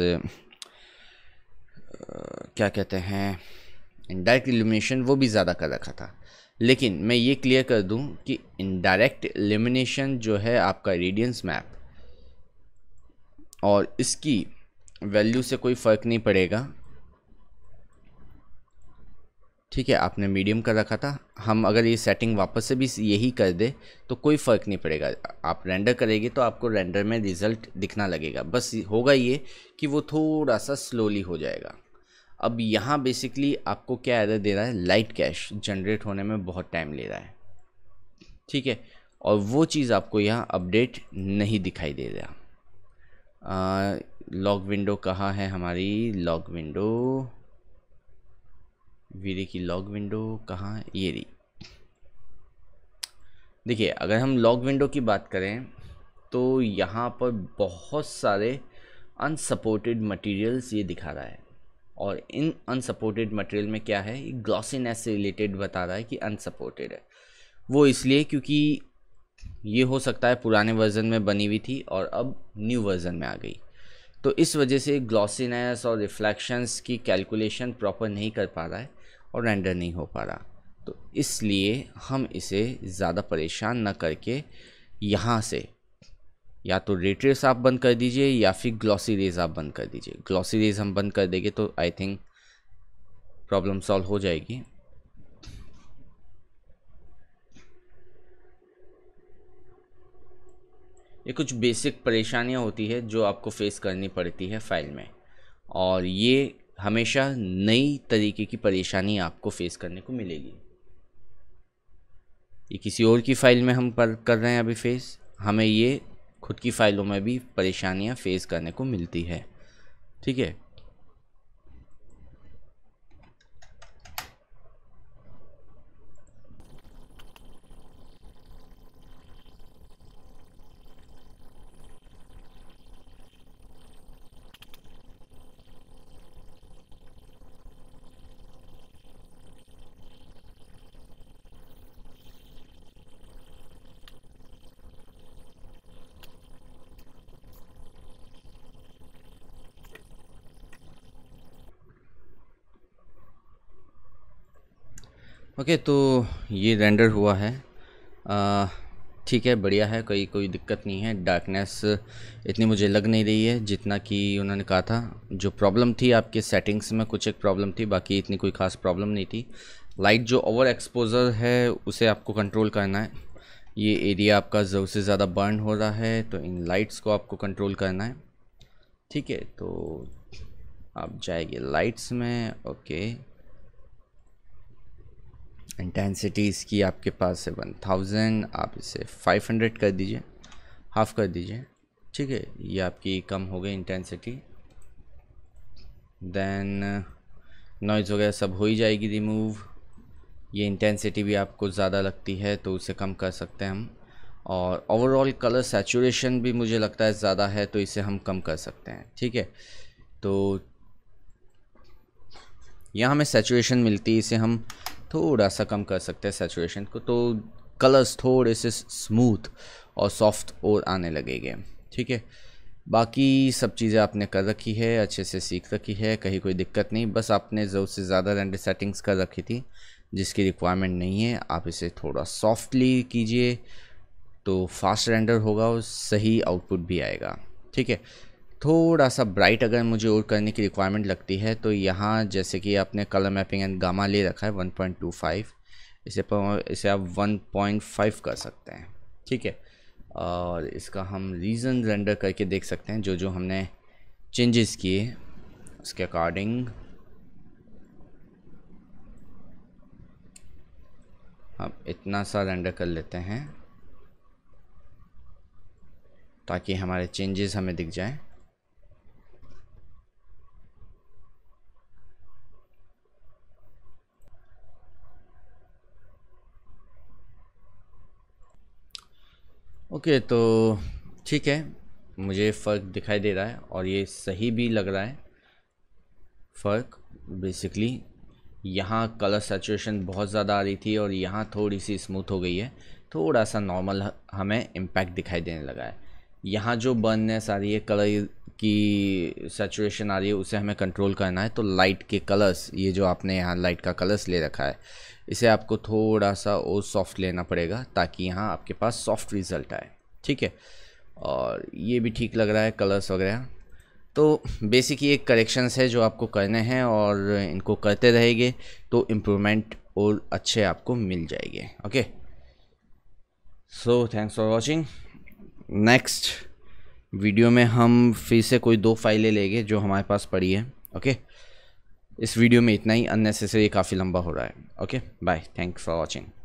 क्या कहते हैं डायरेक्ट एलिमिनेशन वो भी ज़्यादा कर रखा था लेकिन मैं ये क्लियर कर दूं कि इनडायरेक्ट एलिमिनेशन जो है आपका रेडियंस मैप और इसकी वैल्यू से कोई फ़र्क नहीं पड़ेगा ठीक है आपने मीडियम कर रखा था हम अगर ये सेटिंग वापस से भी यही कर दे तो कोई फ़र्क नहीं पड़ेगा आप रेंडर करेंगे तो आपको रेंडर में रिज़ल्ट दिखना लगेगा बस होगा ये कि वो थोड़ा सा स्लोली हो जाएगा अब यहाँ बेसिकली आपको क्या एरर दे रहा है लाइट कैश जनरेट होने में बहुत टाइम ले रहा है ठीक है और वो चीज़ आपको यहाँ अपडेट नहीं दिखाई दे रहा लॉग विंडो कहाँ है हमारी लॉग विंडो वीरे की लॉग विंडो कहाँ है ये रही देखिए अगर हम लॉग विंडो की बात करें तो यहाँ पर बहुत सारे अनसपोर्टेड मटेरियल्स ये दिखा रहा है और इन अनसपोर्टेड मटेरियल में क्या है ग्लॉसीनेस से रिलेटेड बता रहा है कि अनसपोर्टेड है वो इसलिए क्योंकि ये हो सकता है पुराने वर्जन में बनी हुई थी और अब न्यू वर्जन में आ गई तो इस वजह से ग्लॉसीनेस और रिफ्लेक्शंस की कैलकुलेशन प्रॉपर नहीं कर पा रहा है और रेंडर नहीं हो पा रहा तो इसलिए हम इसे ज़्यादा परेशान न करके यहाँ से या तो रेट रेस आप बंद कर दीजिए या फिर ग्लॉसी रेज आप बंद कर दीजिए ग्लॉसी रेज हम बंद कर देंगे तो आई थिंक प्रॉब्लम सॉल्व हो जाएगी ये कुछ बेसिक परेशानियां होती है जो आपको फेस करनी पड़ती है फाइल में और ये हमेशा नई तरीके की परेशानी आपको फेस करने को मिलेगी ये किसी और की फ़ाइल में हम पर कर रहे हैं अभी फेस हमें ये खुद की फ़ाइलों में भी परेशानियाँ फेस करने को मिलती है ठीक है ओके तो ये रेंडर हुआ है ठीक है बढ़िया है कोई कोई दिक्कत नहीं है डार्कनेस इतनी मुझे लग नहीं रही है जितना कि उन्होंने कहा था जो प्रॉब्लम थी आपके सेटिंग्स में कुछ एक प्रॉब्लम थी बाकी इतनी कोई ख़ास प्रॉब्लम नहीं थी लाइट जो ओवर एक्सपोजर है उसे आपको कंट्रोल करना है ये एरिया आपका से ज़्यादा बर्न हो रहा है तो इन लाइट्स को आपको कंट्रोल करना है ठीक है तो आप जाएंगे लाइट्स में ओके इंटेंसिटी इसकी आपके पास है वन थाउजेंड आप इसे फाइव हंड्रेड कर दीजिए हाफ़ कर दीजिए ठीक है ये आपकी कम हो गई इंटेंसिटी देन नॉइज़ वगैरह सब हो ही जाएगी रिमूव ये इंटेंसिटी भी आपको ज़्यादा लगती है तो उसे कम कर सकते हैं हम और ओवरऑल कलर सेचुरेशन भी मुझे लगता है ज़्यादा है तो इसे हम कम कर सकते हैं ठीक है तो यहाँ हमें सेचुरेशन मिलती है इसे हम थोड़ा सा कम कर सकते हैं सेचुएशन को तो कलर्स थोड़े से स्मूथ और सॉफ्ट और आने लगेंगे ठीक है बाकी सब चीज़ें आपने कर रखी है अच्छे से सीख रखी है कहीं कोई दिक्कत नहीं बस आपने ज़रूर से ज़्यादा रेंडर सेटिंग्स कर रखी थी जिसकी रिक्वायरमेंट नहीं है आप इसे थोड़ा सॉफ्टली कीजिए तो फास्ट रेंडर होगा और सही आउटपुट भी आएगा ठीक है थोड़ा सा ब्राइट अगर मुझे और करने की रिक्वायरमेंट लगती है तो यहाँ जैसे कि आपने कलर मैपिंग एंड गामा ले रखा है 1.25 इसे पर इसे आप 1.5 कर सकते हैं ठीक है और इसका हम रीज़न रेंडर करके देख सकते हैं जो जो हमने चेंजेस किए उसके अकॉर्डिंग हम इतना सा रेंडर कर लेते हैं ताकि हमारे चेंजेस हमें दिख जाएं ओके तो ठीक है मुझे फ़र्क दिखाई दे रहा है और ये सही भी लग रहा है फ़र्क बेसिकली यहाँ कलर सेचुएशन बहुत ज़्यादा आ रही थी और यहाँ थोड़ी सी स्मूथ हो गई है थोड़ा सा नॉर्मल हमें इम्पैक्ट दिखाई देने लगा है यहाँ जो बर्ननेस आ रही है कलर की सेचुएशन आ रही है उसे हमें कंट्रोल करना है तो लाइट के कलर्स ये जो आपने यहाँ लाइट का कलर्स ले रखा है इसे आपको थोड़ा सा और सॉफ्ट लेना पड़ेगा ताकि यहाँ आपके पास सॉफ्ट रिज़ल्ट आए ठीक है और ये भी ठीक लग रहा है कलर्स वगैरह तो बेसिक ये करेक्शंस है जो आपको करने हैं और इनको करते रहेंगे तो इम्प्रूवमेंट और अच्छे आपको मिल जाएंगे okay so thanks for watching next video में हम फिर से कोई दो फाइलें लेंगे जो हमारे पास पड़ी है ओके okay? इस वीडियो में इतना ही अननेसेसरी काफ़ी लंबा हो रहा है okay bye thanks for watching